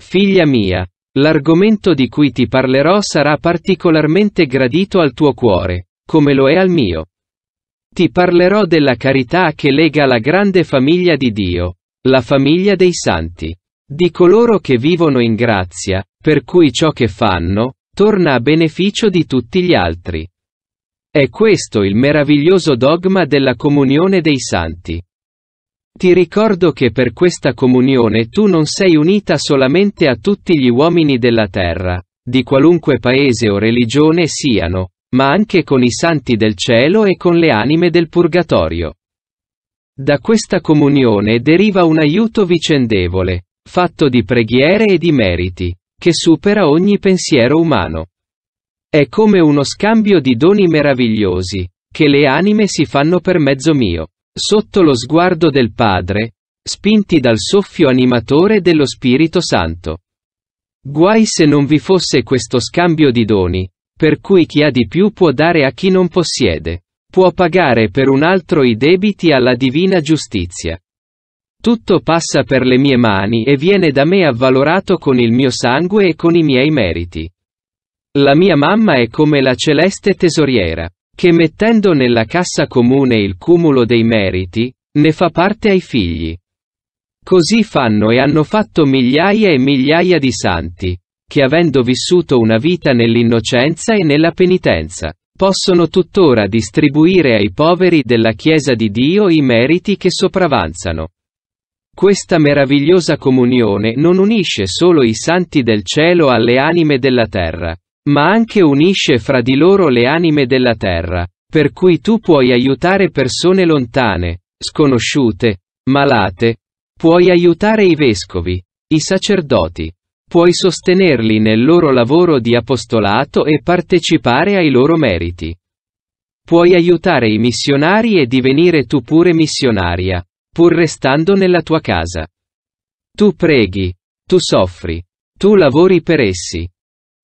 Figlia mia, l'argomento di cui ti parlerò sarà particolarmente gradito al tuo cuore, come lo è al mio. Ti parlerò della carità che lega la grande famiglia di Dio, la famiglia dei santi, di coloro che vivono in grazia, per cui ciò che fanno, torna a beneficio di tutti gli altri. È questo il meraviglioso dogma della comunione dei santi. Ti ricordo che per questa comunione tu non sei unita solamente a tutti gli uomini della terra, di qualunque paese o religione siano, ma anche con i santi del cielo e con le anime del purgatorio. Da questa comunione deriva un aiuto vicendevole, fatto di preghiere e di meriti, che supera ogni pensiero umano. È come uno scambio di doni meravigliosi, che le anime si fanno per mezzo mio. Sotto lo sguardo del Padre, spinti dal soffio animatore dello Spirito Santo. Guai se non vi fosse questo scambio di doni, per cui chi ha di più può dare a chi non possiede, può pagare per un altro i debiti alla divina giustizia. Tutto passa per le mie mani e viene da me avvalorato con il mio sangue e con i miei meriti. La mia mamma è come la celeste tesoriera che mettendo nella cassa comune il cumulo dei meriti, ne fa parte ai figli. Così fanno e hanno fatto migliaia e migliaia di santi, che avendo vissuto una vita nell'innocenza e nella penitenza, possono tuttora distribuire ai poveri della Chiesa di Dio i meriti che sopravanzano. Questa meravigliosa comunione non unisce solo i santi del cielo alle anime della terra, ma anche unisce fra di loro le anime della terra, per cui tu puoi aiutare persone lontane, sconosciute, malate, puoi aiutare i vescovi, i sacerdoti, puoi sostenerli nel loro lavoro di apostolato e partecipare ai loro meriti. Puoi aiutare i missionari e divenire tu pure missionaria, pur restando nella tua casa. Tu preghi, tu soffri, tu lavori per essi,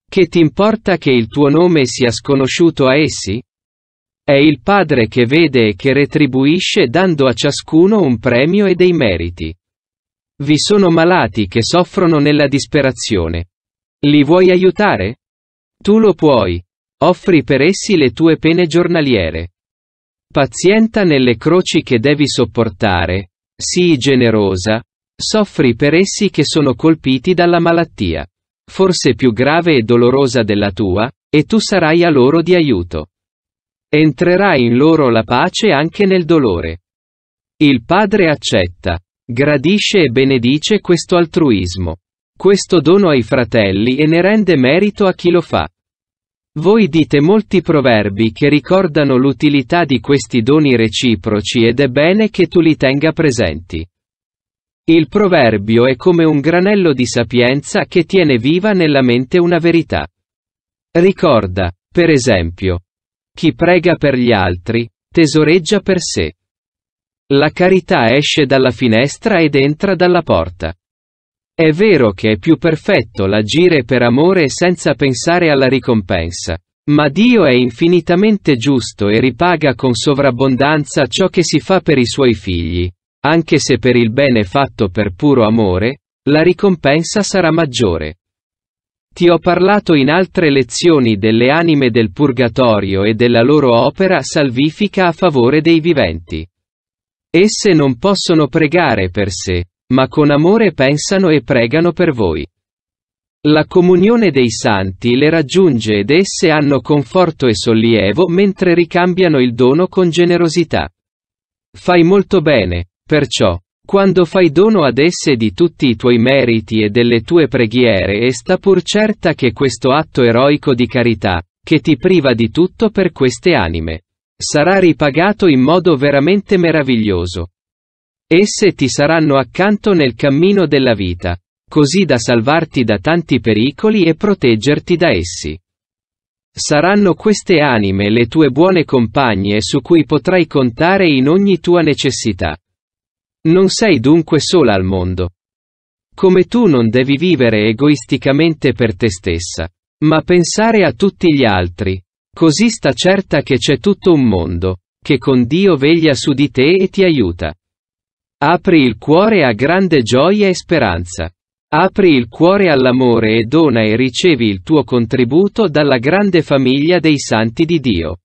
che ti importa che il tuo nome sia sconosciuto a essi? È il Padre che vede e che retribuisce dando a ciascuno un premio e dei meriti. Vi sono malati che soffrono nella disperazione. Li vuoi aiutare? Tu lo puoi. Offri per essi le tue pene giornaliere. Pazienta nelle croci che devi sopportare. Sii generosa. Soffri per essi che sono colpiti dalla malattia forse più grave e dolorosa della tua, e tu sarai a loro di aiuto. Entrerai in loro la pace anche nel dolore. Il Padre accetta, gradisce e benedice questo altruismo. Questo dono ai fratelli e ne rende merito a chi lo fa. Voi dite molti proverbi che ricordano l'utilità di questi doni reciproci ed è bene che tu li tenga presenti. Il proverbio è come un granello di sapienza che tiene viva nella mente una verità. Ricorda, per esempio, chi prega per gli altri, tesoreggia per sé. La carità esce dalla finestra ed entra dalla porta. È vero che è più perfetto l'agire per amore senza pensare alla ricompensa, ma Dio è infinitamente giusto e ripaga con sovrabbondanza ciò che si fa per i suoi figli, anche se per il bene fatto per puro amore, la ricompensa sarà maggiore. Ti ho parlato in altre lezioni delle anime del purgatorio e della loro opera salvifica a favore dei viventi. Esse non possono pregare per sé, ma con amore pensano e pregano per voi. La comunione dei santi le raggiunge ed esse hanno conforto e sollievo mentre ricambiano il dono con generosità. Fai molto bene, Perciò, quando fai dono ad esse di tutti i tuoi meriti e delle tue preghiere e sta pur certa che questo atto eroico di carità, che ti priva di tutto per queste anime, sarà ripagato in modo veramente meraviglioso. Esse ti saranno accanto nel cammino della vita, così da salvarti da tanti pericoli e proteggerti da essi. Saranno queste anime le tue buone compagne su cui potrai contare in ogni tua necessità. Non sei dunque sola al mondo. Come tu non devi vivere egoisticamente per te stessa, ma pensare a tutti gli altri. Così sta certa che c'è tutto un mondo, che con Dio veglia su di te e ti aiuta. Apri il cuore a grande gioia e speranza. Apri il cuore all'amore e dona e ricevi il tuo contributo dalla grande famiglia dei santi di Dio.